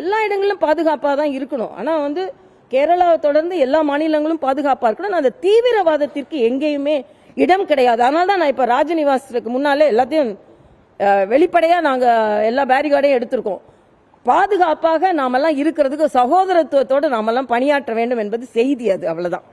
எல்லா இடங்களிலும் பாதுகாப்பாக தான் இருக்கணும் ஆனால் வந்து கேரளாவை தொடர்ந்து எல்லா மாநிலங்களும் பாதுகாப்பாக இருக்கணும் அந்த தீவிரவாதத்திற்கு எங்கேயுமே இடம் கிடையாது அதனால தான் நான் இப்போ ராஜநிவாசத்துக்கு முன்னாலே எல்லாத்தையும் வெளிப்படையாக நாங்கள் எல்லா பேரிகார்டையும் எடுத்திருக்கோம் பாதுகாப்பாக நாமெல்லாம் இருக்கிறதுக்கு சகோதரத்துவத்தோடு நாமெல்லாம் பணியாற்ற வேண்டும் என்பது செய்தி அது அவ்வளோதான்